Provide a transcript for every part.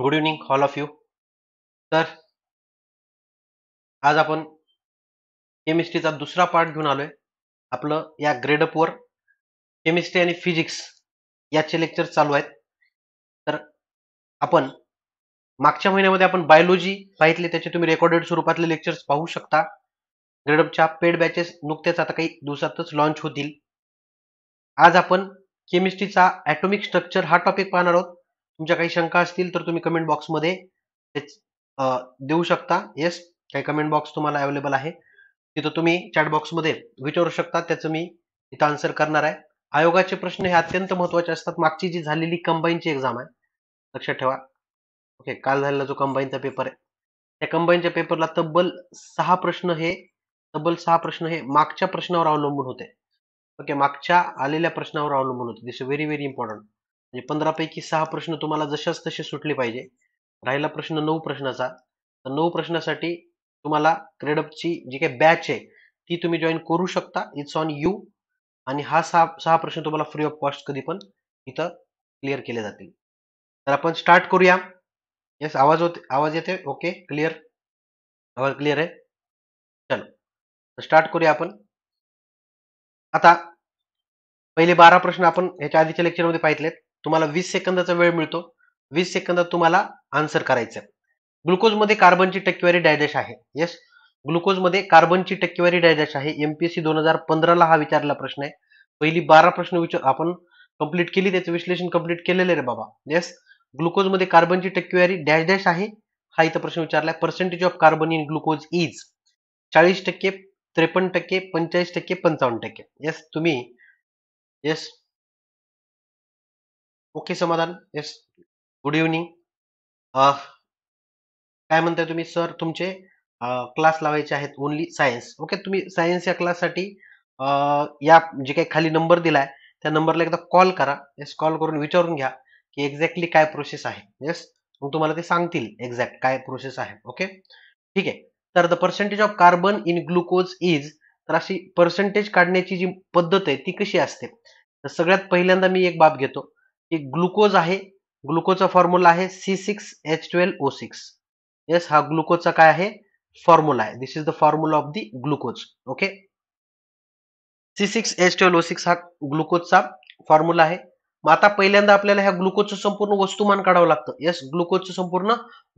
Good evening all of you तर आज आपण केमिस्ट्रीचा दुसरा पार्ट घेऊन आलोय आपलं या ग्रेडअपवर केमिस्ट्री आणि फिजिक्स याचे लेक्चर चालू आहेत तर आपण मागच्या महिन्यामध्ये आपण बायोलॉजी पाहितले त्याचे तुम्ही रेकॉर्डेड स्वरूपातले लेक्चर्स पाहू शकता ग्रेडअपच्या पेड बॅचेस नुकत्याच आता काही दिवसातच लॉन्च होतील आज आपण केमिस्ट्रीचा ॲटॉमिक स्ट्रक्चर हा टॉपिक पाहणार आहोत तुमच्या काही शंका असतील तर तुम्ही कमेंट बॉक्समध्ये देऊ शकता येस काही कमेंट बॉक्स तुम्हाला अवेलेबल आहे तिथं तुम्ही चॅट बॉक्समध्ये विचारू शकता त्याचं मी इथं आन्सर करणार आहे आयोगाचे प्रश्न हे अत्यंत महत्त्वाचे असतात मागची जी झालेली कंबाईनची एक्झाम आहे लक्षात ठेवा ओके काल झालेला जो कंबाईनचा पेपर आहे त्या कंबाईनच्या पेपरला तब्बल सहा प्रश्न हे तब्बल सहा प्रश्न हे मागच्या प्रश्नावर अवलंबून होते ओके मागच्या आलेल्या प्रश्नावर अवलंबून होते दिस व्हेरी व्हेरी इम्पॉर्टंट म्हणजे पंधरापैकी सहा प्रश्न तुम्हाला जशाच तसे सुटले पाहिजे राहिला प्रश्न नऊ प्रश्नाचा तर नऊ प्रश्नासाठी तुम्हाला क्रेडपची जी काही बॅच आहे ती तुम्ही जॉईन करू शकता इट्स ऑन यू आणि हा सहा सहा प्रश्न तुम्हाला फ्री ऑफ कॉस्ट कधी पण इथं क्लिअर केले जातील तर आपण स्टार्ट करूया येस आवाज होते आवाज येते ओके क्लिअर आवाज क्लिअर आहे चलो स्टार्ट करूया आपण आता पहिले बारा प्रश्न आपण ह्याच्या आधीच्या लेक्चरमध्ये पाहिलेत तुम्हाला वीस सेकंदाचा वेळ मिळतो वीस सेकंदात तुम्हाला आन्सर करायचं ग्लुकोजमध्ये कार्बनची टक्केवारी डायडॅश आहे येस ग्लुकोजमध्ये कार्बनची टक्केवारी डायडॅश आहे एमपीएससी दोन हजार पंधराला हा विचारला प्रश्न आहे पहिली बारा प्रश्न विचार आपण कंप्लीट केली त्याचं विश्लेषण कंप्लीट केलेलं रे बाबा येस ग्लुकोजमध्ये कार्बनची टक्केवारी डॅश डॅश आहे हा इथं प्रश्न विचारलाय percentage of carbon in glucose is चाळीस टक्के त्रेपन्न टक्के पंचाळीस टक्के पंचावन्न टक्के येस तुम्ही yes okay Samadhan yes good evening काय म्हणताय तुम्ही सर तुमचे क्लास लावायचे आहेत ओनली सायन्स ओके तुम्ही सायन्स या क्लाससाठी या जे काही खाली नंबर दिलाय त्या नंबरला एकदा कॉल करा यस कॉल करून विचारून घ्या की एक्झॅक्टली काय प्रोसेस आहे येस मग तुम्हाला ते सांगतील एक्झॅक्ट काय प्रोसेस आहे ओके ठीक आहे तर the percentage of carbon in glucose is तर अशी पर्सेंटेज काढण्याची जी पद्धत आहे ती कशी असते तर सगळ्यात पहिल्यांदा मी एक बाब घेतो एक ग्लुकोज आहे ग्लुकोजचा फॉर्म्युला आहे C six H twelve O six yes हा ग्लुकोजचा काय आहे फॉर्म्युला आहे this is the formula of the glucose okay C six H twelve O six हा ग्लुकोजचा फॉर्म्युला आहे मग आता पहिल्यांदा आपल्याला ह्या ग्लुकोजचं संपूर्ण वस्तुमान काढावं लागतं येस ग्लुकोजचं संपूर्ण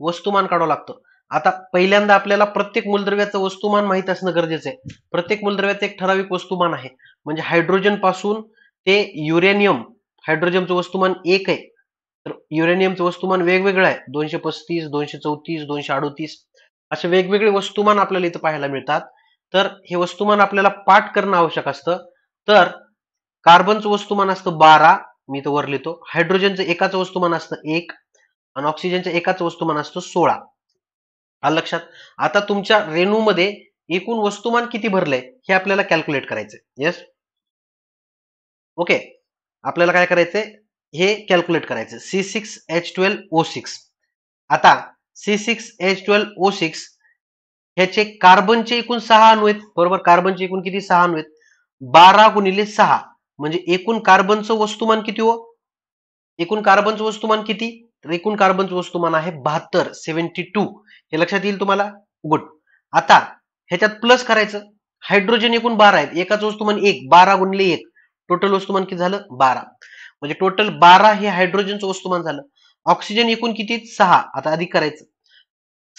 वस्तुमान काढावं लागतं आता पहिल्यांदा आपल्याला प्रत्येक मूलद्रव्याचं वस्तुमान माहित असणं गरजेचं आहे प्रत्येक मूलद्रव्याचं एक ठराविक वस्तुमान आहे म्हणजे हायड्रोजन पासून ते युरेनियम हायड्रोजनचं वस्तुमान एक आहे तर युरेनियमचं वस्तुमान वेगवेगळं आहे दोनशे पस्तीस दोनशे चौतीस दोनशे अडोतीस असे वेगवेगळे वस्तुमान आपल्याला इथं पाहायला मिळतात तर हे वस्तुमान आपल्याला पाठ करणं आवश्यक असतं तर कार्बनचं वस्तुमान असतं बारा मी इथं वर लिहितो हायड्रोजनचं एकाचं वस्तुमान असतं एक आणि ऑक्सिजनचं एकाचं वस्तुमान असतं सोळा आलं लक्षात आता तुमच्या रेणूमध्ये एकूण वस्तुमान किती भरलंय हे आपल्याला कॅल्क्युलेट करायचंय येस ओके आपल्याला काय करायचंय हे कॅल्क्युलेट करायचं C six H twelve O six आता C six H twelve O six ह्याचे कार्बनचे एकूण सहा अणू आहेत बरोबर कार्बनचे एकूण किती सहा अणू आहेत बारा गुणिले सहा म्हणजे एकूण कार्बनचं वस्तुमान किती हो एकूण कार्बनचं वस्तुमान किती तर एकूण कार्बनचं वस्तुमान आहे बहात्तर सेव्हन्टी टू हे लक्षात येईल तुम्हाला गुड आता ह्याच्यात प्लस करायचं हायड्रोजन एकूण बारा आहेत एकाच वस्तुमान एक बारा गुणले एक टोटल वस्तुमान किती झालं बारा म्हणजे टोटल बारा हे हायड्रोजनचं वस्तुमान झालं ऑक्सिजन एकूण किती सहा आता अधिक करायचं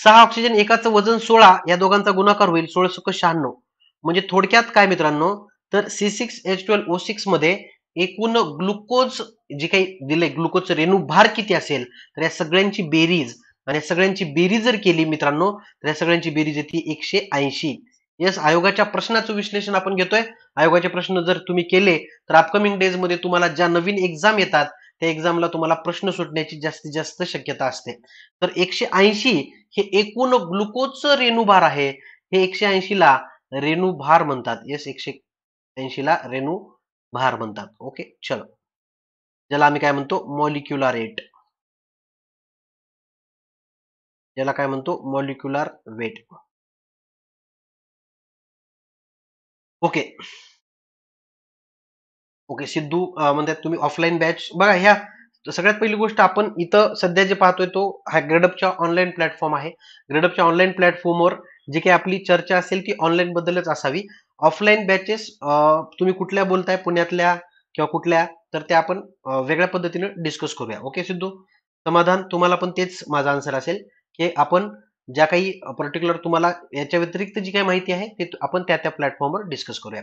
सहा ऑक्सिजन एकाचं वजन सोळा या दोघांचा गुणाकार होईल सोळा सुख शहाण्णव म्हणजे थोडक्यात काय मित्रांनो तर C six H twelve O six मध्ये एकूण ग्लुकोज जे काही दिले ग्लुकोज रेणू भार किती असेल तर या सगळ्यांची बेरीज आणि या सगळ्यांची बेरीज जर केली मित्रांनो तर या सगळ्यांची बेरीज येते एकशे ऐंशी येस आयोगाच्या प्रश्नाचं विश्लेषण आपण घेतोय आयोगाचे प्रश्न जर तुम्ही केले तर अपकमिंग डेज मध्ये तुम्हाला ज्या नवीन एक्झाम येतात त्या एक्झामला तुम्हाला प्रश्न सुटण्याची जास्तीत जास्त शक्यता असते तर एकशे ऐंशी हे एकूण ग्लुकोजचं रेणूभार आहे हे एकशे ऐंशीला ला रेणूभार म्हणतात येस एकशे ऐंशीला ला रेणू भार म्हणतात ओके चलो ज्याला आम्ही काय म्हणतो मॉलिक्युलर वेट ज्याला काय म्हणतो molecular weight okay okay Sidhu म्हणतात तुम्ही ऑफलाईन बॅच बघा ह्या सगळ्यात पहिली गोष्ट आपण इथं सध्या जे पाहतोय तो हा ग्रेडपच्या ऑनलाईन प्लॅटफॉर्म आहे ग्रेडअपच्या ऑनलाईन प्लॅटफॉर्मवर जी काही आपली चर्चा असेल ती ऑनलाईन बद्दलच असावी ऑफलाईन बॅचेस तुम्ही कुठल्या बोलताय पुण्यातल्या किंवा कुठल्या तर ते आपण वेगळ्या पद्धतीने डिस्कस करूया ओके सिद्धू समाधान तुम्हाला पण तेच माझा आन्सर असेल की आपण ज्या काही पर्टिक्युलर तुम्हाला याच्या व्यतिरिक्त जी काही माहिती आहे ते आपण त्या त्या प्लॅटफॉर्मवर डिस्कस करूया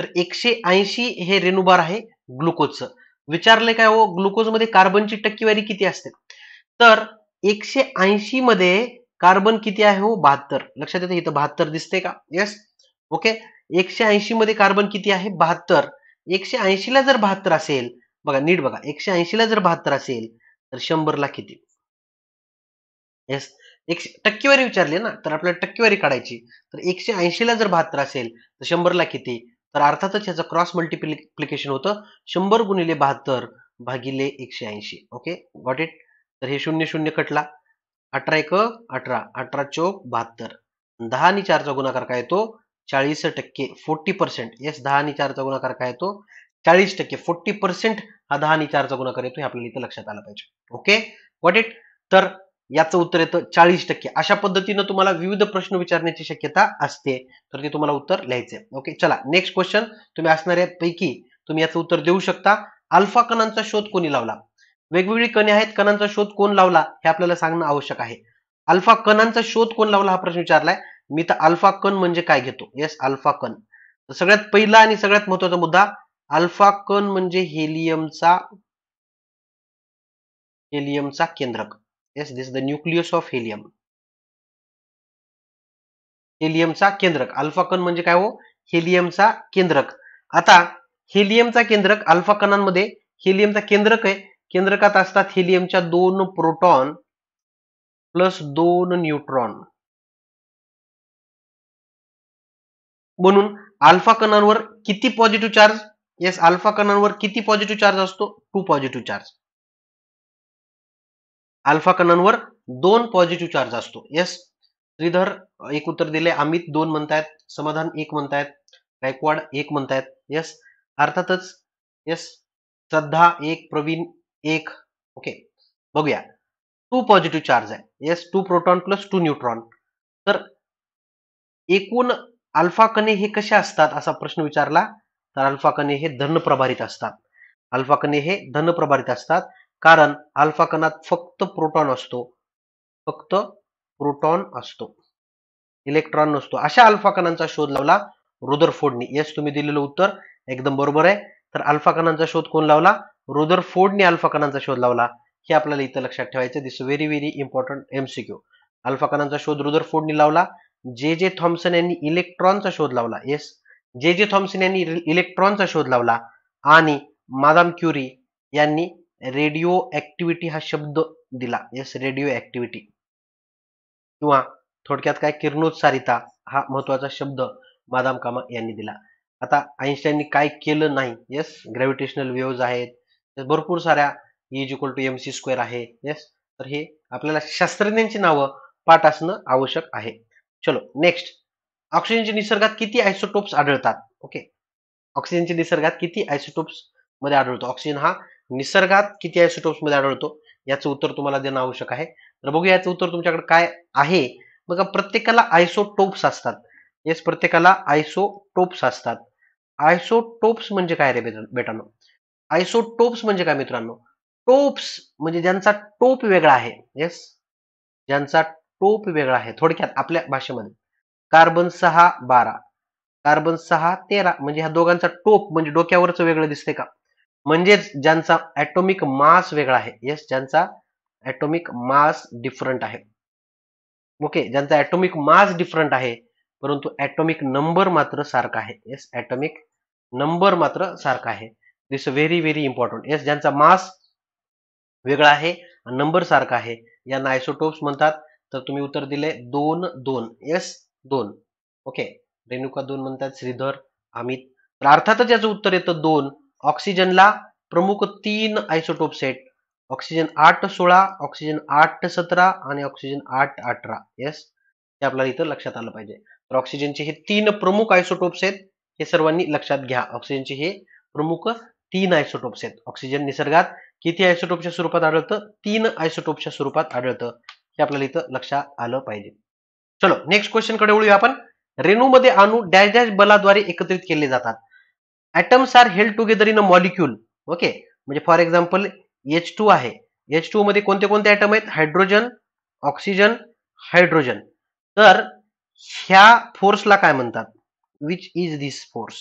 तर एकशे ऐंशी हे रेणुबार आहे ग्लुकोजचं विचारले काय हो ग्लुकोजमध्ये कार्बनची टक्केवारी किती असते तर एकशे ऐंशी मध्ये कार्बन किती आहे हो बहात्तर लक्षात येतं इथं बहात्तर दिसते का येस ओके एकशे ऐंशी मध्ये कार्बन किती आहे बहात्तर एकशे ऐंशीला जर बहात्तर असेल बघा नीट बघा एकशे ऐंशीला जर बहात्तर असेल तर शंभरला किती येस एकशे टक्केवारी विचारली ना तर आपल्याला टक्केवारी काढायची तर एकशे ऐंशीला जर बहात्तर असेल तर शंभरला किती तर अर्थातच याचं क्रॉस मल्टिप्लिकेशन होतं शंभर गुणिले बहात्तर भागिले एकशे ऐंशी ओके गॉट इट तर हे शून्य शून्य कटला अठरा एक अठरा अठरा चौक बहात्तर दहा आणि चारचा गुणाकार काय येतो चाळीस टक्के फोर्टी पर्सेंट येस दहा आणि चारचा गुणाकार काय येतो चाळीस टक्के फोर्टी पर्सेंट हा दहा आणि चारचा गुणाकार येतो हे आपल्याला इथं लक्षात आला पाहिजे ओके वॉट इट तर याचं उत्तर येतं चाळीस टक्के अशा पद्धतीनं तुम्हाला विविध प्रश्न विचारण्याची शक्यता असते तर ते तुम्हाला उत्तर लिहायचंय ओके चला नेक्स्ट क्वेश्चन तुम्ही असणाऱ्या पैकी तुम्ही याचं उत्तर देऊ शकता अल्फा कणांचा शोध कोणी लावला वेगवेगळी कणे आहेत कणांचा शोध कोण लावला हे आपल्याला सांगणं आवश्यक आहे अल्फा कणांचा शोध कोण लावला हा प्रश्न विचारलाय मी तर अल्फा कण म्हणजे काय घेतो येस अल्फा कण सगळ्यात पहिला आणि सगळ्यात महत्वाचा मुद्दा अल्फा कण म्हणजे हेलियमचा हेलियमचा केंद्रक yes this is the nucleus of helium हेलियमचा केंद्रक अल्फा कण म्हणजे काय हो हेलियमचा केंद्रक आता हेलियमचा केंद्रक अल्फा कणांमध्ये हेलियमचा केंद्रक आहे केंद्रकात असतात हेलियमच्या दोन प्रोटॉन प्लस दोन न्यूट्रॉन म्हणून अल्फा कणांवर किती पॉझिटिव्ह चार्ज येस अल्फा कणांवर किती पॉझिटिव्ह चार्ज असतो टू पॉझिटिव्ह चार्ज अल्फा कणांवर दोन पॉझिटिव्ह चार्ज असतो येस श्रीधर एक उत्तर दिले अमित दोन म्हणतायत समाधान एक म्हणतायत गायकवाड एक म्हणतायत येस अर्थातच येस श्रद्धा एक प्रवीण एक ओके बघूया टू पॉझिटिव्ह चार्ज आहे yes two proton plus two neutron तर एकूण अल्फा कणे हे कसे असतात असा प्रश्न विचारला तर अल्फा कणे हे धन प्रभारित असतात अल्फा कणे हे धन प्रभारित असतात कारण अल्फा कणात फक्त प्रोटॉन असतो फक्त प्रोटॉन असतो इलेक्ट्रॉन नसतो अशा अल्फा कणांचा शोध लावला फोडनी येस तुम्ही दिलेलं उत्तर एकदम बरोबर आहे तर अल्फा कणांचा शोध कोण लावला रुदरफोर्डने अल्फा कणांचा शोध लावला हे आपल्याला इथं लक्षात ठेवायचं this very very important MCQ alpha कणांचा शोध रुदरफोर्डने लावला जे जे थॉम्सन यांनी इलेक्ट्रॉनचा शोध लावला येस जे जे थॉम्सन यांनी इलेक्ट्रॉनचा शोध लावला आणि मादाम क्युरी यांनी रेडिओ ऍक्टिव्हिटी हा शब्द दिला यस रेडिओ ऍक्टिव्हिटी किंवा थोडक्यात काय किरणोत्सारिता हा महत्वाचा शब्द मादाम कामा यांनी दिला आता आईन्स्टाईननी काय केलं नाही येस ग्रॅव्हिटेशनल वेव्ज आहेत भरपूर साऱ्या is equal to M C square आहे येस तर हे आपल्याला शास्त्रज्ञांची नावं पाठ असणं आवश्यक आहे चलो नेक्स्ट ऑक्सिजनच्या निसर्गात किती आयसोटोप्स आढळतात ओके ऑक्सिजनच्या निसर्गात किती आयसोटोप्स मध्ये आढळतो ऑक्सिजन हा निसर्गात किती आयसोटोप्स मध्ये आढळतो याचं उत्तर तुम्हाला देणं आवश्यक आहे तर बघू याचं उत्तर तुमच्याकडे काय आहे बघा प्रत्येकाला आयसोटोप्स असतात येस प्रत्येकाला आयसोटोप्स असतात आयसोटोप्स म्हणजे काय रे बेटानो आयसोटोप्स म्हणजे काय मित्रांनो टोप्स म्हणजे ज्यांचा टोप वेगळा आहे येस ज्यांचा टोप वेगळा आहे थोडक्यात आपल्या भाषेमध्ये कार्बन सहा बारा कार्बन सहा तेरा म्हणजे ह्या दोघांचा टोप म्हणजे डोक्यावरच वेगळं दिसते का म्हणजेच ज्यांचा ऍटोमिक मास वेगळा आहे येस ज्यांचा ऍटोमिक मास डिफरंट आहे ओके ज्यांचा ऍटोमिक मास डिफरंट आहे परंतु ऍटोमिक नंबर मात्र सारखा आहे येस ऍटोमिक नंबर मात्र सारखा आहे this very very important yes ज्यांचा मास वेगळा आहे नंबर सारखा आहे यांना आयसोटोप्स म्हणतात तर तुम्ही उत्तर दिले दोन दोन येस दोन ओके रेणुका दोन म्हणतात श्रीधर अमित तर अर्थातच याचं उत्तर येतं दोन ऑक्सिजनला प्रमुख तीन आयसोटोप सेट ऑक्सिजन आठ सोळा ऑक्सिजन आठ सतरा आणि ऑक्सिजन आठ अठरा येस हे आपल्याला इथं लक्षात आलं पाहिजे तर ऑक्सिजनचे हे तीन प्रमुख आयसोटोप्स आहेत हे सर्वांनी लक्षात घ्या ऑक्सिजनचे हे प्रमुख तीन आयसोटोप्स आहेत ऑक्सिजन निसर्गात किती आयसोटोपच्या स्वरूपात आढळतं तीन आयसोटोपच्या स्वरूपात आढळतं हे आपल्याला इथं लक्षात आलं पाहिजे चलो नेक्स्ट क्वेश्चन कडे वळूया आपण रेणूमध्ये अणू डॅश डॅश बलाद्वारे एकत्रित केले जातात atoms are held together in a molecule okay म्हणजे फॉर एक्झाम्पल एच टू आहे एच टू मध्ये कोणते कोणते ऍटम आहेत हायड्रोजन ऑक्सिजन हायड्रोजन तर ह्या फोर्सला काय म्हणतात विच इज दिस फोर्स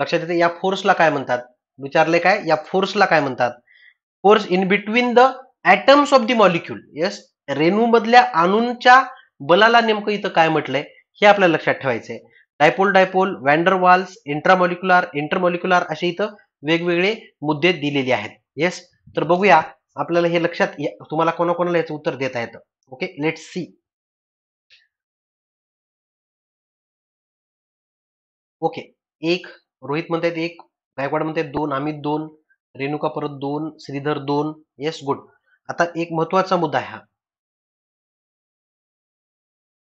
लक्षात येते या फोर्सला काय म्हणतात विचारले काय या फोर्सला काय म्हणतात force in between the atoms of the molecule yes रेणू मधल्या अणूंच्या बलाला नेमकं इथं काय म्हटलंय हे आपल्याला लक्षात ठेवायचंय dipole dipole Waals intramolecular intermolecular असे इथं वेगवेगळे मुद्दे दिलेले आहेत येस तर बघूया आपल्याला हे लक्षात तुम्हाला कोणाकोणाला याचं उत्तर देता येतं ओके लेट सी ओके एक रोहित म्हणतायत एक गायकवाड म्हणतायत दोन अमित दोन रेणुका परत दोन श्रीधर दोन येस गुड आता एक महत्वाचा मुद्दा आहे हा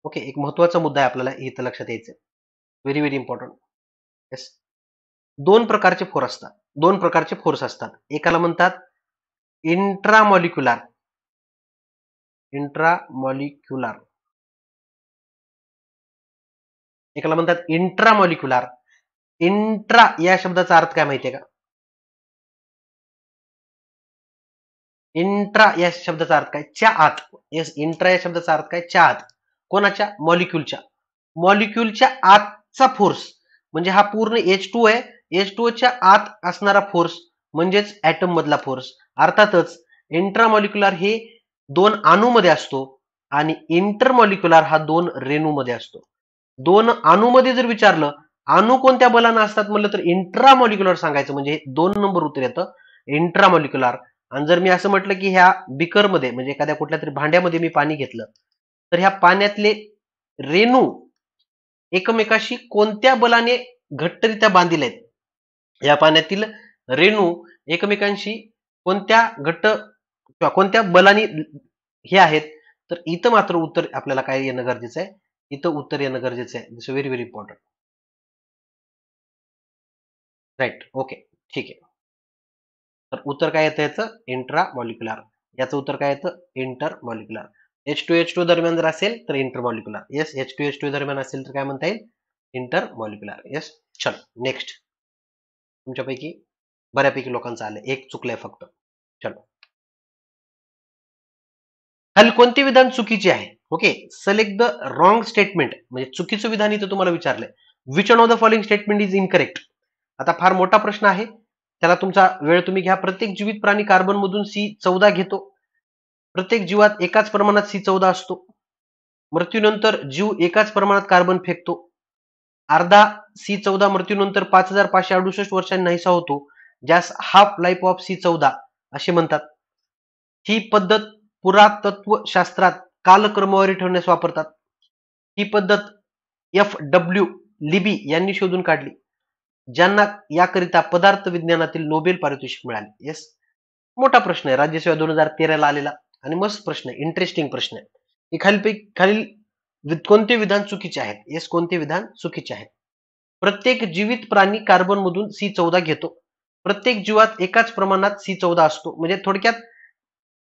ओके एक महत्वाचा मुद्दा आहे आपल्याला इथं लक्षात यायचं व्हेरी व्हेरी इम्पॉर्टंट येस दोन प्रकारचे फोर्स असतात दोन प्रकारचे फोर्स असतात एकाला म्हणतात इंट्रामॉलिक्युलर इंट्रामॉलिक्युलर एकाला म्हणतात इंट्रामॉलिक्युलर इंट्रा या शब्दाचा अर्थ काय माहितीये का इंट्रा या शब्दाचा अर्थ काय च्या आत येस इंट्रा या शब्दाचा अर्थ काय च्या आत कोणाच्या मॉलिक्युलच्या मॉलिक्युलच्या आत चा फोर्स म्हणजे हा पूर्ण एच टू आहे एच टू च्या आत असणारा फोर्स म्हणजेच ऍटम मधला फोर्स अर्थातच इंट्रामॉलिक्युलर हे दोन मध्ये असतो आणि इंटरमॉलिक्युलर हा दोन मध्ये असतो दोन मध्ये जर विचारलं अणू कोणत्या बलानं असतात म्हटलं तर इंट्रामॉलिक्युलर सांगायचं म्हणजे दोन नंबर उत्तर येतं इंट्रामॉलिक्युलर आणि जर मी असं म्हटलं की ह्या मध्ये म्हणजे एखाद्या कुठल्या तरी भांड्यामध्ये मी पाणी घेतलं तर ह्या पाण्यातले रेणू एकमेकाशी कोणत्या बलाने घट्टरित्या बांधील आहेत या पाण्यातील रेणू एकमेकांशी कोणत्या घट्ट किंवा कोणत्या बलाने हे आहेत तर इथं मात्र उत्तर आपल्याला काय येणं गरजेचं आहे इथं उत्तर येणं गरजेचं आहे this very very important right okay ठीक आहे तर उत्तर काय येतं याचं इंट्रा मॉलिक्युलर याचं उत्तर काय येतं intermolecular H two H two दरम्यान जर असेल तर intermolecular yes H two H two दरम्यान असेल तर काय म्हणता येईल इंटरमॉलिक्युलर यस चल नेक्स्ट तुमच्यापैकी बऱ्यापैकी लोकांचं आलं एक चुकलंय फक्त चलो खाली कोणते विधान चुकीचे आहे okay select the wrong statement म्हणजे चुकीचं विधान इथं तुम्हाला विचारलंय which on of the following statement is incorrect आता फार मोठा प्रश्न आहे त्याला तुमचा वेळ तुम्ही घ्या प्रत्येक जीवित प्राणी कार्बन मधून सी चौदा घेतो प्रत्येक जीवात एकाच प्रमाणात सी चौदा असतो मृत्यूनंतर जीव एकाच प्रमाणात कार्बन फेकतो अर्धा सी चौदा मृत्यूनंतर पाच हजार पाचशे अडुसष्ट वर्षांनी नाहीसा होतो ज्यास हाफ लाईफ ऑफ सी चौदा असे म्हणतात ही पद्धत पुरातत्वशास्त्रात कालक्रमवारी ठेवण्यास वापरतात ही पद्धत एफ डब्ल्यू लिबी यांनी शोधून काढली ज्यांना याकरिता पदार्थ विज्ञानातील नोबेल पारितोषिक मिळाले येस मोठा प्रश्न आहे राज्यसेवा दोन हजार तेराला आलेला आणि मस्त प्रश्न आहे इंटरेस्टिंग प्रश्न आहे खालीपैकी खालील कोणते विधान चुकीचे आहेत येस कोणते विधान चुकीचे आहेत प्रत्येक जीवित प्राणी कार्बन मधून सी चौदा घेतो प्रत्येक जीवात एकाच प्रमाणात सी चौदा असतो म्हणजे थोडक्यात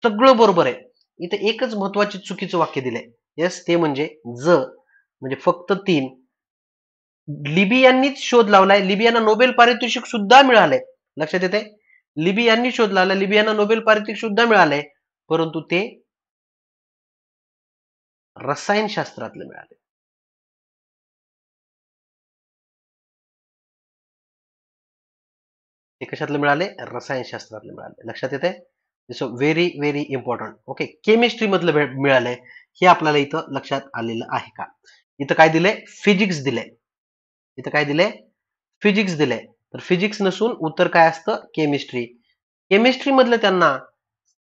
सगळं बरोबर आहे इथे एकच महत्वाचे चुकीचं वाक्य दिलंय यस ते म्हणजे ज म्हणजे फक्त तीन लिबियांनीच शोध लावलाय लिबियांना नोबेल पारितोषिक सुद्धा मिळाले लक्षात येते लिबियांनी शोध लावला लिबियांना नोबेल पारितोषिक सुद्धा मिळाले परंतु ते रसायनशास्त्रातले मिळाले ते कशातले मिळाले रसायनशास्त्रातले मिळाले लक्षात येते so very very important okay chemistry मधलं मिळाले हे आपल्याला इथं लक्षात आलेलं आहे का इथं काय दिलंय फिजिक्स दिले इथं काय दिले फिजिक्स दिले तर फिजिक्स नसून उत्तर काय असतं केमिस्ट्री केमिस्ट्री मधलं त्यांना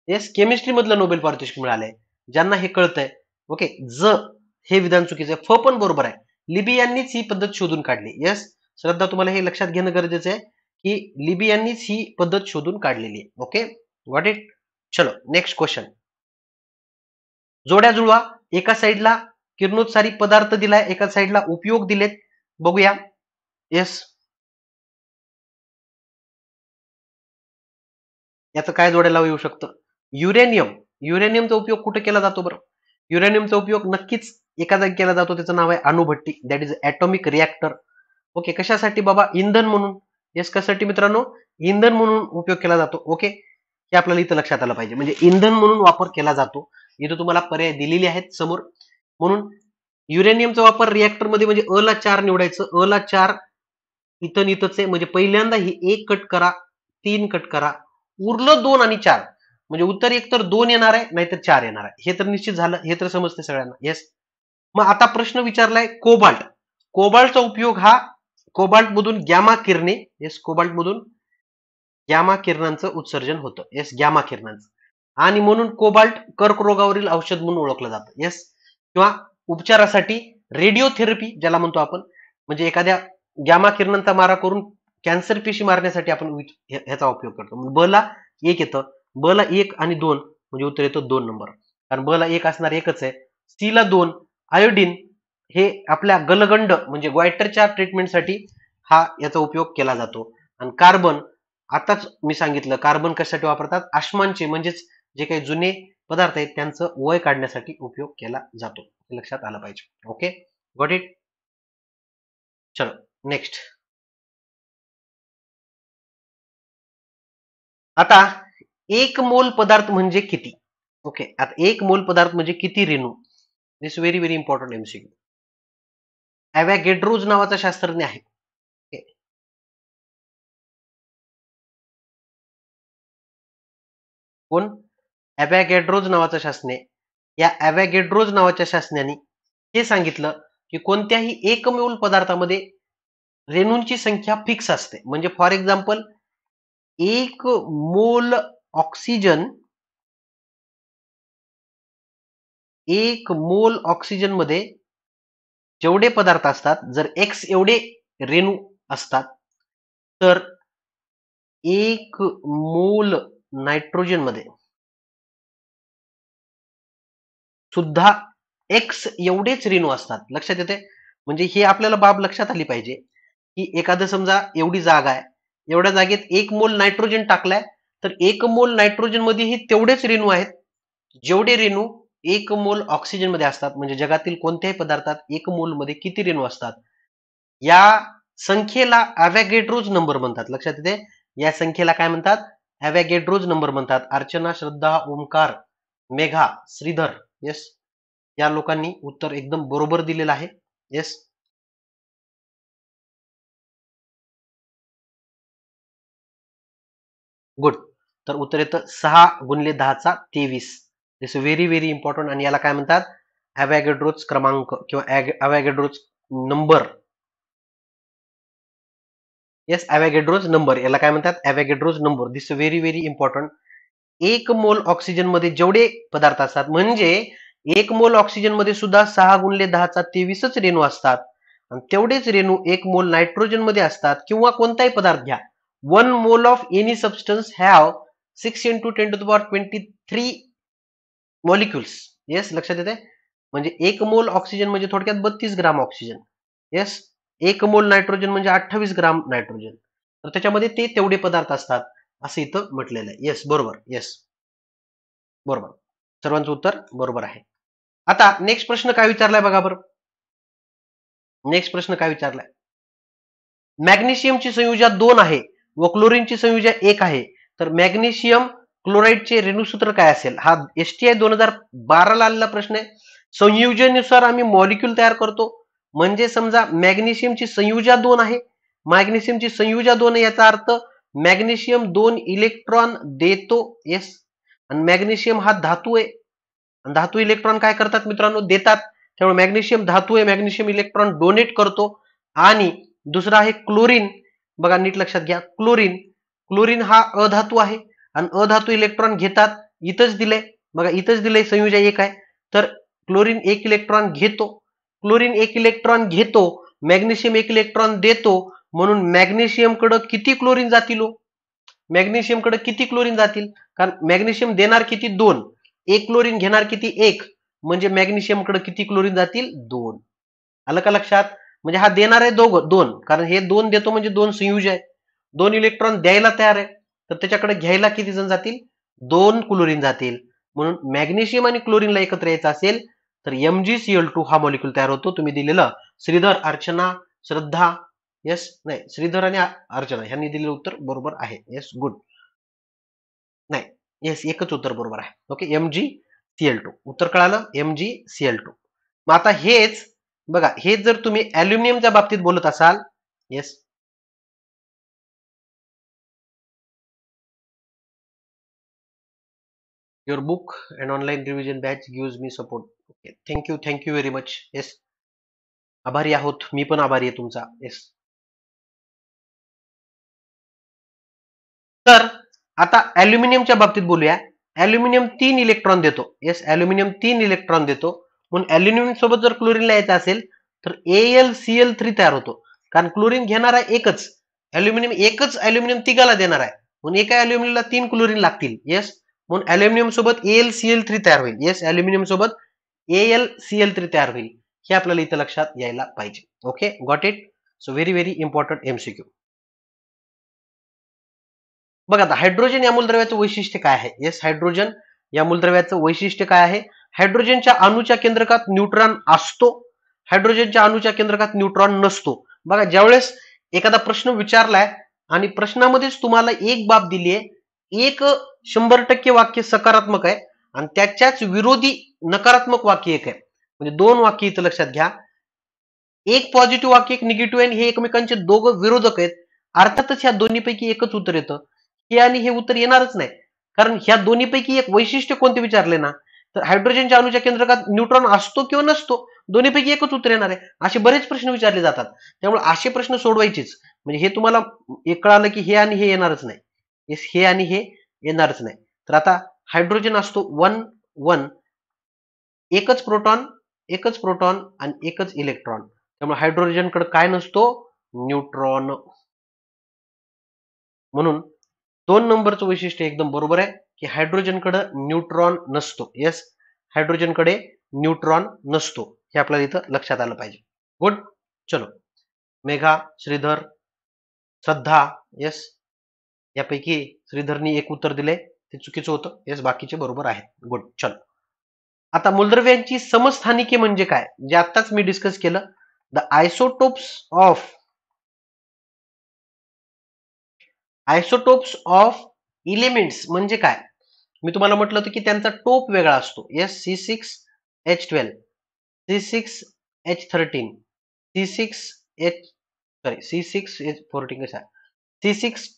येस केमिस्ट्री मधलं नोबेल पारितोषिक मिळालंय ज्यांना हे कळतंय ओके ज हे विधान चुकीचं आहे फ पण बरोबर आहे लिबियांनीच यांनीच ही पद्धत शोधून काढली येस श्रद्धा तुम्हाला हे लक्षात घेणं गरजेचं आहे की लिबियांनीच ही पद्धत शोधून काढलेली आहे ओके वॉट इट चलो नेक्स्ट क्वेश्चन जोड्या जुळवा एका साईडला किरणोत्सारी पदार्थ दिलाय एका साईडला उपयोग दिलेत बघूया येस याचं काय जोड्याला येऊ शकतं युरेनियम युरेनियमचा उपयोग कुठे केला जातो बरं युरेनियमचा उपयोग नक्कीच एका जागी केला जातो त्याचं नाव आहे अणुभट्टी that is atomic reactor okay कशासाठी बाबा इंधन म्हणून यस कशासाठी मित्रांनो इंधन म्हणून उपयोग केला जातो ओके हे आपल्याला इथं लक्षात आलं पाहिजे म्हणजे इंधन म्हणून वापर केला जातो इथं तुम्हाला पर्याय दिलेले आहेत समोर म्हणून युरेनियमचा वापर मध्ये म्हणजे अ ला चार निवडायचं अ ला चार इथं इथंच आहे म्हणजे पहिल्यांदा ही एक कट करा तीन कट करा उरलं दोन आणि चार म्हणजे उत्तर एकतर दोन येणार आहे नाहीतर चार येणार आहे हे तर निश्चित झालं हे तर समजते सगळ्यांना येस मग आता प्रश्न विचारलाय कोबाल्ट कोबाल्टचा उपयोग हा कोबाल्ट मधून गॅमा किरणे येस कोबाल्ट मधून गॅमा किरणांचं उत्सर्जन होतं येस गॅमा किरणांचं आणि म्हणून कोबाल्ट कर्करोगावरील औषध म्हणून ओळखलं जातं येस किंवा उपचारासाठी रेडिओथेरपी ज्याला म्हणतो आपण म्हणजे एखाद्या गॅमा किरणांचा मारा करून कॅन्सर पेशी मारण्यासाठी आपण ह्याचा उपयोग करतो बला एक येतं ब ला एक आणि दोन म्हणजे उत्तर येतो दोन नंबर कारण ब ला एक असणार एकच आहे सी ला दोन आयोडीन हे आपल्या गलगंड म्हणजे ग्वायटरच्या ट्रीटमेंटसाठी हा याचा उपयोग केला जातो आणि कार्बन आताच मी सांगितलं कार्बन कशासाठी वापरतात आश्मांचे म्हणजेच जे काही जुने पदार्थ आहेत त्यांचं वय काढण्यासाठी उपयोग केला जातो हे लक्षात आलं पाहिजे ओके गॉट इट चलो नेक्स्ट आता एक मोल पदार्थ म्हणजे किती ओके आता एक मोल पदार्थ म्हणजे किती रेणू this very very important MCQ गेड्रोज नावाचा शास्त्रज्ञ आहे कोण ॲव्हॅगेड्रोज नावाचा शास्त्रज्ञ या ॲव्हॅगेड्रोज नावाच्या शास्त्रज्ञाने हे सांगितलं की कोणत्याही मोल पदार्थामध्ये रेणूंची संख्या फिक्स असते म्हणजे फॉर एक्झाम्पल एक मोल ऑक्सिजन एक मोल ऑक्सिजन मध्ये जेवढे पदार्थ असतात जर एक्स एवढे रेणू असतात तर एक मोल नायट्रोजन मध्ये सुद्धा एक्स एवढेच रेणू असतात लक्षात येते म्हणजे हे आपल्याला बाब लक्षात आली पाहिजे की एखादं समजा एवढी जागा आहे एवढ्या जागेत एक मोल नायट्रोजन टाकलाय तर एक मोल हे तेवढेच रेणू आहेत जेवढे रेणू एक मोल ऑक्सिजनमध्ये असतात म्हणजे जगातील कोणत्याही पदार्थात एक मोलमध्ये किती रेणू असतात या संख्येला अवॅगेड्रोज नंबर म्हणतात लक्षात येते या संख्येला काय म्हणतात अवॅगेड्रोज नंबर म्हणतात अर्चना श्रद्धा ओंकार मेघा श्रीधर येस या लोकांनी उत्तर एकदम बरोबर दिलेलं आहे येस गुड तर उत्तर येतं सहा गुणले दहाचा तेवीस दिस व्हेरी व्हेरी इम्पॉर्टंट आणि याला काय म्हणतात अवॅगेड्रोज क्रमांक किंवा Avogadro's number yes Avogadro's number याला काय म्हणतात Avogadro's number this very very important एक मोल ऑक्सिजन मध्ये जेवढे पदार्थ असतात म्हणजे एक मोल ऑक्सिजन मध्ये सुद्धा सहा गुणले दहाचा तेवीसच रेणू असतात आणि तेवढेच रेणू एक मोल नायट्रोजन मध्ये असतात किंवा कोणताही पदार्थ घ्या one mole of any substance have six into ten to the twenty three molecules yes लक्षात येते म्हणजे एक मोल ऑक्सिजन म्हणजे थोडक्यात बत्तीस ग्राम ऑक्सिजन येस एक मोल नायट्रोजन म्हणजे अठ्ठावीस ग्राम नायट्रोजन तर त्याच्यामध्ये ते तेवढे पदार्थ असतात असं इथं म्हटलेलं आहे येस बरोबर येस बरोबर सर्वांचं उत्तर बरोबर आहे आता नेक्स्ट प्रश्न काय विचारलाय बघा बरं नेक्स्ट प्रश्न काय विचारलाय मॅग्नेशियमची संयुजा दोन आहे व क्लोरीनची संयुजा एक आहे तर मॅग्नेशियम क्लोराईडचे रेणूसूत्र काय असेल हा एस टी आय दोन हजार बाराला आलेला प्रश्न आहे संयुजानुसार आम्ही मॉलिक्यूल तयार करतो म्हणजे समजा मॅग्नेशियमची संयुजा दोन आहे मॅग्नेशियमची संयुजा दोन याचा अर्थ मॅग्नेशियम दोन इलेक्ट्रॉन देतो येस आणि मॅग्नेशियम हा धातू आहे आणि धातू इलेक्ट्रॉन काय करतात मित्रांनो देतात त्यामुळे मॅग्नेशियम धातू आहे मॅग्नेशियम इलेक्ट्रॉन डोनेट करतो आणि दुसरा आहे क्लोरीन बघा नीट लक्षात घ्या क्लोरीन क्लोरीन हा अधातू आहे आणि अधातू इलेक्ट्रॉन घेतात इथंच दिलंय बघा इथंच दिलंय संयोजा एक आहे तर क्लोरीन एक इलेक्ट्रॉन घेतो क्लोरीन एक इलेक्ट्रॉन घेतो मॅग्नेशियम एक इलेक्ट्रॉन देतो म्हणून मॅग्नेशियम कडे किती क्लोरीन जातील मॅग्नेशियम हो? कडे किती क्लोरीन जातील कारण मॅग्नेशियम देणार किती दोन एक क्लोरीन घेणार किती एक म्हणजे मॅग्नेशियम कडे किती क्लोरीन जातील दोन आलं का लक्षात म्हणजे हा देणार आहे दोघ दोन कारण हे दोन देतो म्हणजे दोन संयुज आहे दोन इलेक्ट्रॉन द्यायला तयार आहे तर त्याच्याकडे घ्यायला किती जण जातील दोन क्लोरीन जातील म्हणून मॅग्नेशियम आणि क्लोरीनला एकत्र यायचं असेल तर एमजी सीएल टू हा मॉलिक्युल तयार होतो तुम्ही दिलेलं श्रीधर अर्चना श्रद्धा येस नाही श्रीधर आणि अर्चना यांनी दिलेलं उत्तर बरोबर आहे येस गुड नाही येस एकच उत्तर बरोबर आहे okay M G L two उत्तर कळालं एम जी सीएल टू मग आता हेच बघा हेच जर तुम्ही अॅल्युमिनियमच्या बाबतीत बोलत असाल yes your book and online revision batch gives me support okay thank you thank you very much yes आभारी आहोत मी पण आभारी आहे तुमचा येस तर आता ॲल्युमिनियमच्या बाबतीत बोलूया ॲल्युमिनियम तीन इलेक्ट्रॉन देतो येस ॲल्युमिनियम तीन इलेक्ट्रॉन देतो म्हणून ॲल्युमिनियम सोबत जर क्लोरीनला यायचं असेल तर एल सी एल थ्री तयार होतो कारण क्लोरीन घेणार आहे एकच ॲल्युमिनियम एकच ॲल्युमिनियम तिघाला देणार आहे म्हणून एका ॲल्युमिनियमला तीन क्लोरीन लागतील येस म्हणून अॅल्युमिनियम सोबत एल सी एल थ्री तयार होईल येस एल्युमिनियम सोबत एल सी एल थ्री तयार होईल हे आपल्याला इथं लक्षात यायला पाहिजे okay got it so very very important MCQ बघा आता हायड्रोजन या मूलद्रव्याचं वैशिष्ट्य काय आहे येस हायड्रोजन या मूलद्रव्याचं वैशिष्ट्य काय आहे हायड्रोजनच्या अणुच्या केंद्रकात न्यूट्रॉन असतो हायड्रोजनच्या अणूच्या केंद्रकात न्यूट्रॉन नसतो बघा ज्यावेळेस एखादा प्रश्न विचारलाय आणि प्रश्नामध्येच तुम्हाला एक बाब दिली आहे एक शंभर टक्के वाक्य सकारात्मक आहे आणि त्याच्याच विरोधी नकारात्मक वाक्य एक आहे म्हणजे दोन वाक्य इथं लक्षात घ्या एक पॉझिटिव्ह वाक्य एक निगेटिव्ह आहे हे एकमेकांचे दोघं विरोधक आहेत अर्थातच ह्या दोन्हीपैकी एकच उत्तर येतं हे आणि हे उत्तर येणारच नाही कारण ह्या दोन्हीपैकी एक वैशिष्ट्य कोणते विचारले ना तर हायड्रोजनच्या अणुच्या केंद्रकात न्यूट्रॉन असतो किंवा नसतो दोन्हीपैकी एकच उत्तर येणार आहे असे बरेच प्रश्न विचारले जातात त्यामुळे असे प्रश्न सोडवायचेच म्हणजे हे तुम्हाला एक कळालं की हे आणि हे येणारच नाही येस हे आणि हे येणारच नाही तर आता हायड्रोजन असतो वन वन एकच प्रोटॉन एकच प्रोटॉन आणि एकच इलेक्ट्रॉन त्यामुळे हायड्रोजनकडे काय नसतो न्यूट्रॉन म्हणून दोन नंबरचं वैशिष्ट्य एकदम बरोबर आहे की हायड्रोजनकडे न्यूट्रॉन नसतो येस हायड्रोजनकडे न्यूट्रॉन नसतो हे आपल्याला इथं लक्षात आलं पाहिजे गुड चलो मेघा श्रीधर श्रद्धा यस यापैकी श्रीधरनी एक उत्तर दिले ते चुकीचं होतं येस बाकीचे बरोबर आहेत गुड चल आता मूलद्रव्यांची समस्थानिके म्हणजे काय जे आताच मी डिस्कस केलं the isotopes of isotopes of elements म्हणजे काय मी तुम्हाला म्हटलं होतं की त्यांचा टोप वेगळा असतो yes C six H twelve C six H thirteen C six H sorry C six H fourteen कसा सी सिक्स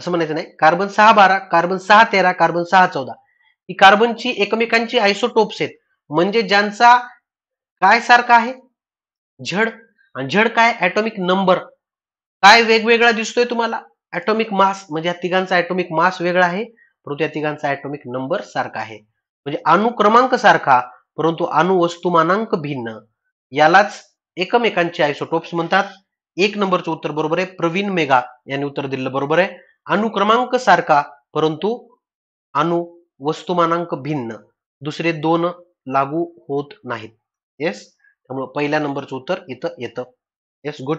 असं म्हणायचं नाही कार्बन सहा बारा कार्बन सहा तेरा कार्बन सहा चौदा ही कार्बनची एकमेकांची आयसोटोप्स आहेत म्हणजे ज्यांचा काय सारखा आहे झड आणि झड काय ऍटॉमिक नंबर काय वेगवेगळा दिसतोय तुम्हाला ऍटॉमिक मास म्हणजे या तिघांचा ऍटॉमिक मास वेगळा आहे परंतु या तिघांचा ऍटॉमिक नंबर सारखा आहे म्हणजे अणुक्रमांक सारखा परंतु अणुवस्तुमानांक भिन्न यालाच एकमेकांचे आयसोटोप्स म्हणतात एक नंबरचं उत्तर बरोबर आहे प्रवीण मेगा यांनी उत्तर दिलं बरोबर आहे अनुक्रमांक सारखा परंतु अणु वस्तुमानांक भिन्न दुसरे दोन लागू होत नाहीत येस त्यामुळे पहिल्या नंबरचं उत्तर इथं येतं येस गुड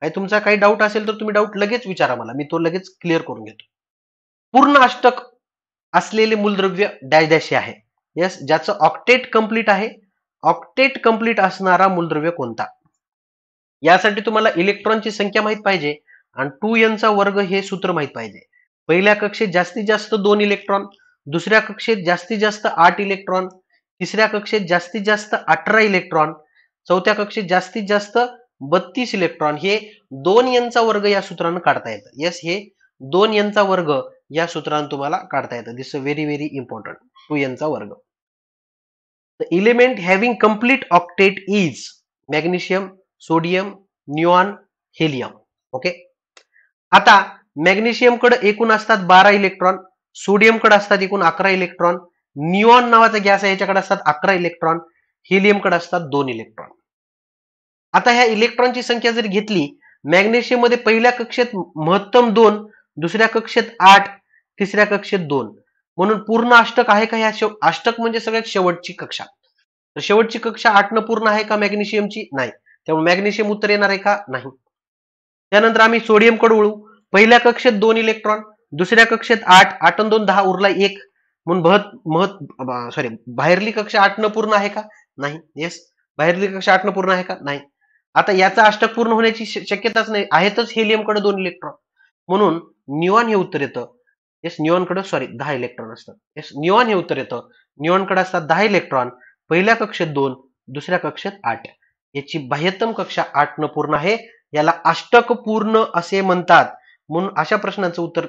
काय तुमचा काही डाऊट असेल तर तुम्ही डाऊट लगेच विचारा मला मी तो लगेच क्लिअर करून घेतो पूर्ण अष्टक असलेले मूलद्रव्य डॅश डॅश आहे येस ज्याचं ऑक्टेट कम्प्लीट आहे ऑक्टेट कंप्लीट असणारा मूलद्रव्य कोणता यासाठी तुम्हाला इलेक्ट्रॉनची संख्या माहीत पाहिजे आणि टू यांचा वर्ग हे सूत्र माहीत पाहिजे पहिल्या कक्षेत जास्तीत जास्त दोन इलेक्ट्रॉन दुसऱ्या कक्षेत जास्तीत जास्त आठ इलेक्ट्रॉन तिसऱ्या कक्षेत जास्तीत जास्त अठरा इलेक्ट्रॉन चौथ्या कक्षेत जास्तीत जास्त बत्तीस इलेक्ट्रॉन हे दोन यांचा वर्ग या सूत्रानं काढता येतं येस हे दोन यांचा वर्ग या सूत्रानं तुम्हाला काढता येतं this very very important to यांचा वर्ग the element having complete octet is magnesium sodium neon helium okay आता मॅग्नेशियमकडे एकूण असतात बारा इलेक्ट्रॉन सोडियमकडे असतात एकूण अकरा इलेक्ट्रॉन निऑन नावाचा गॅस आहे याच्याकडे असतात अकरा इलेक्ट्रॉन हिलियमकडे असतात दोन इलेक्ट्रॉन आता ह्या इलेक्ट्रॉनची संख्या जर घेतली मॅग्नेशियम मध्ये पहिल्या कक्षेत महत्तम दोन दुसऱ्या कक्षेत आठ तिसऱ्या कक्षेत दोन म्हणून पूर्ण अष्टक आहे का ह्या अष्टक म्हणजे सगळ्यात शेवटची कक्षा तर शेवटची कक्षा न पूर्ण आहे का मॅग्नेशियमची नाही त्यामुळे मॅग्नेशियम उत्तर येणार आहे का नाही त्यानंतर आम्ही सोडियमकडे वळू पहिल्या कक्षेत दोन इलेक्ट्रॉन दुसऱ्या कक्षेत आठ आठ दोन दहा उरला एक म्हणून बहत महत सॉरी बाहेरली कक्षा आठ न पूर्ण आहे का नाही येस बाहेरली कक्षा आठ न पूर्ण आहे का नाही आता याचा अष्टक पूर्ण होण्याची शक्यताच नाही आहेतच कडे दोन इलेक्ट्रॉन म्हणून न्यूऑन हे उत्तर येतं येस कडे सॉरी दहा इलेक्ट्रॉन असतात येस न्यूऑन हे उत्तर येतं कडे असतात दहा इलेक्ट्रॉन पहिल्या कक्षेत दोन दुसऱ्या कक्षेत आठ याची बाह्यतम कक्षा आठ न पूर्ण आहे याला अष्टक पूर्ण असे म्हणतात म्हणून अशा प्रश्नाचं उत्तर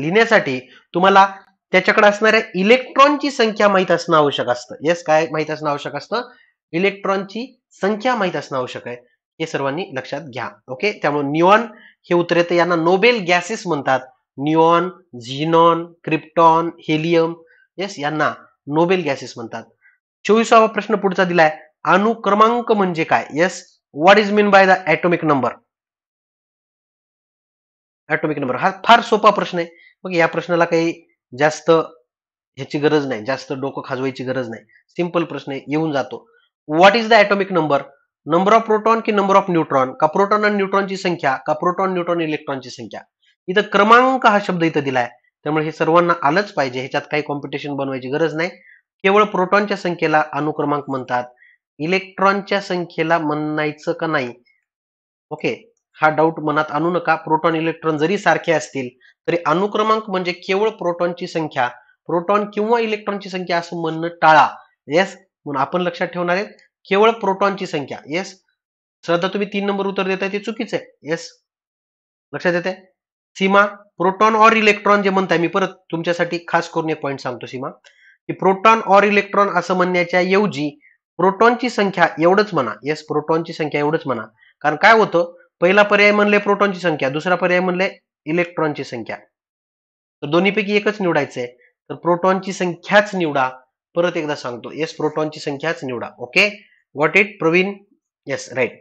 लिहिण्यासाठी तुम्हाला त्याच्याकडे असणाऱ्या इलेक्ट्रॉनची संख्या माहीत असणं आवश्यक असतं येस काय माहीत असणं आवश्यक असतं इलेक्ट्रॉनची संख्या माहीत असणं आवश्यक आहे हे सर्वांनी लक्षात घ्या ओके त्यामुळे निऑन हे उत्तर येतं यांना नोबेल गॅसेस म्हणतात neon xenon krypton helium yes यांना नोबेल गॅसेस म्हणतात चोवीसावा प्रश्न पुढचा दिलाय अनुक्रमांक म्हणजे काय yes what is mean by the atomic number atomic number हा फार सोपा प्रश्न आहे मग या प्रश्नाला काही जास्त ह्याची गरज नाही जास्त डोकं खाजवायची गरज नाही सिंपल प्रश्न येऊन जातो what is the atomic number number of proton की नंबर ऑफ न्यूट्रॉन का प्रोटॉन आणि न्यूट्रॉनची संख्या का प्रोटॉन न्यूट्रॉन इलेक्ट्रॉनची संख्या इथं क्रमांक हा शब्द इथं दिलाय त्यामुळे हे सर्वांना आलंच पाहिजे ह्याच्यात काही कॉम्पिटिशन बनवायची गरज नाही केवळ प्रोटॉनच्या संख्येला अनुक्रमांक म्हणतात इलेक्ट्रॉनच्या संख्येला म्हणायचं का नाही ओके हा डाऊट मनात आणू नका प्रोटॉन इलेक्ट्रॉन जरी सारखे असतील तरी अनुक्रमांक म्हणजे केवळ प्रोटॉनची संख्या प्रोटॉन किंवा इलेक्ट्रॉनची संख्या असं म्हणणं टाळा येस म्हणून आपण लक्षात ठेवणार आहेत केवळ प्रोटॉनची संख्या येस श्रद्धा तुम्ही तीन नंबर उत्तर देताय ते चुकीचं आहे येस लक्षात येते सीमा प्रोटॉन और इलेक्ट्रॉन जे म्हणताय मी परत तुमच्यासाठी खास करून एक पॉईंट सांगतो सीमा की प्रोटॉन और इलेक्ट्रॉन असं म्हणण्याच्या ऐवजी प्रोटॉनची संख्या एवढंच म्हणा येस प्रोटॉनची संख्या एवढंच म्हणा कारण काय होतं पहिला पर्याय म्हणले प्रोटॉनची संख्या दुसरा पर्याय म्हणले इलेक्ट्रॉनची संख्या तर दोन्हीपैकी एकच निवडायचंय तर प्रोटॉनची संख्याच निवडा परत एकदा सांगतो येस प्रोटॉनची संख्याच निवडा okay what it Praveen yes right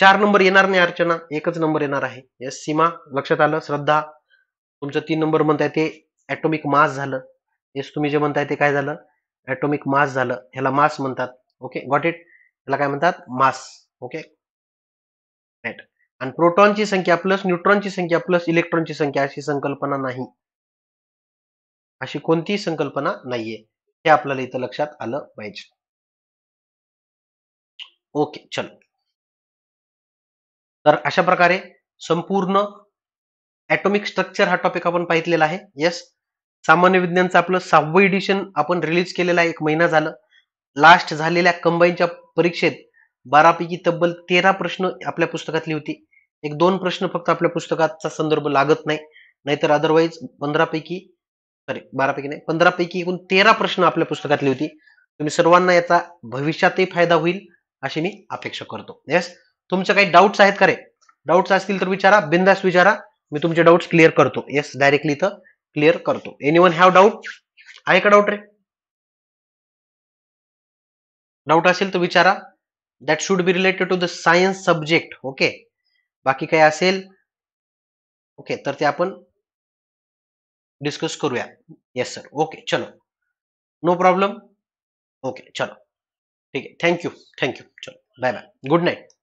चार नंबर येणार नाही अर्चना एकच नंबर येणार आहे येस सीमा लक्षात आलं श्रद्धा तुमचं तीन नंबर म्हणताय ते ऍटोमिक मास झालं येस तुम्ही जे म्हणताय ते काय झालं ॲटॉमिक मास झालं ह्याला मास म्हणतात ओके गॉट इट ह्याला काय म्हणतात मास ओके राईट आणि प्रोटॉनची संख्या प्लस न्यूट्रॉनची संख्या प्लस इलेक्ट्रॉनची संख्या अशी संकल्पना नाही अशी कोणतीही संकल्पना नाहीये हे आपल्याला इथं लक्षात आलं पाहिजे ओके चल तर अशा प्रकारे संपूर्ण ॲटॉमिक स्ट्रक्चर हा टॉपिक आपण पाहितलेला आहे येस सामान्य विज्ञानचं आपलं सहावं एडिशन आपण रिलीज केलेला एक महिना झालं लास्ट झालेल्या कंबाईनच्या परीक्षेत बारापैकी तब्बल तेरा प्रश्न आपल्या पुस्तकातली होती एक दोन प्रश्न फक्त आपल्या पुस्तकाचा संदर्भ लागत नाही नाहीतर अदरवाईज पंधरापैकी सॉरी बारापैकी नाही पंधरापैकी एकूण तेरा प्रश्न आपल्या पुस्तकातली होती तुम्ही सर्वांना याचा भविष्यातही फायदा होईल अशी मी अपेक्षा करतो येस तुमचे काही डाऊट्स आहेत का रे डाऊट्स असतील तर विचारा बिंदास विचारा मी तुमचे डाउट्स क्लिअर करतो येस डायरेक्टली इथं क्लिअर करतो एनी वन हॅव डाऊट आहे का डाऊट रे डाऊट असेल तर विचारा that should be related to the science subject okay बाकी काही असेल ओके तर ते आपण डिस्कस करूया येस सर ओके चलो नो प्रॉब्लेम ओके चलो ठीक आहे थँक्यू थँक्यू चलो बाय बाय गुड नाईट